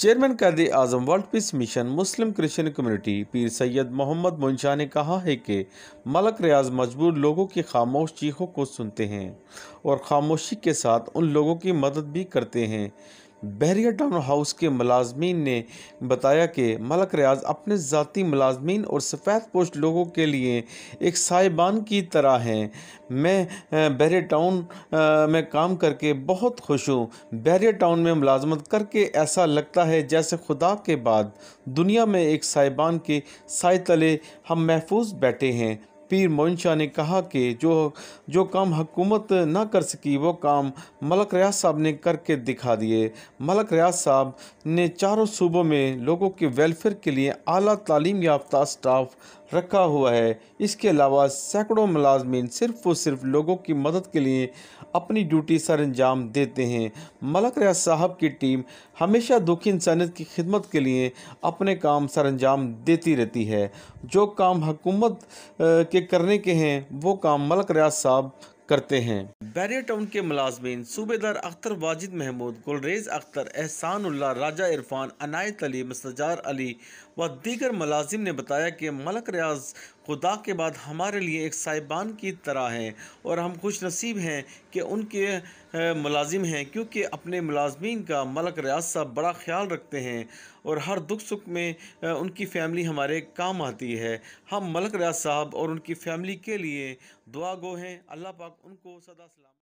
chairman Quaid Azam world peace mission Muslim Christian community Pir Syed Mohammad मुंशा ने कहा है कि मलक रियाज मजबूर लोगों की खामोश चीखों को सुनते हैं और खामोशी के साथ उन लोगों की मदद भी करते हैं बहरिया टाउन हाउस के मुलाजमीन ने बताया कि मलक रियाज अपने ज़ाती मुलाजमीन और सफ़ेद पोश लोगों के लिए एक साहिबान की तरह हैं मैं बहरिया टाउन में काम करके बहुत खुश हूँ बहरिया टाउन में मुलाजमत करके ऐसा लगता है जैसे खुदा के बाद दुनिया में एक साहिबान के साय तले हम महफूज बैठे हैं पीर मोइन शाह ने कहा कि जो जो काम हुकूमत ना कर सकी वो काम मलक रियाज साहब ने करके दिखा दिए मलक रियाज साहब ने चारों सूबों में लोगों के वेलफेयर के लिए आला तालीम याफ्ता स्टाफ रखा हुआ है इसके अलावा सैकड़ों मुलाजमीन सिर्फ और सिर्फ लोगों की मदद के लिए अपनी ड्यूटी सर अंजाम देते हैं मलक रिया साहब की टीम हमेशा दुखी इंसानियत की खिदमत के लिए अपने काम सर अंजाम देती रहती है जो काम हुकूमत के करने के हैं वो काम मलक रियाज साहब करते हैं बैरियर टाउन के मुलाजमीन सूबेदार अख्तर वाजिद महमूद गुलरेज अख्तर उल्ला राजा इरफान अनायत अली मसजार अली व दीगर मुलाजिम ने बताया कि मलक रियाज खुदा के बाद हमारे लिए एक साहिबान की तरह है और हम खुश नसीब हैं कि उनके मुलाजिम हैं क्योंकि अपने मुलाजमीन का मलक रियाज साहब बड़ा ख्याल रखते हैं और हर दुख सुख में उनकी फ़ैमिली हमारे काम आती है हम मलक रियाज साहब और उनकी फ़ैमिली के लिए दुआ गो हैं अल्लाह पाक उनको सदा सलाम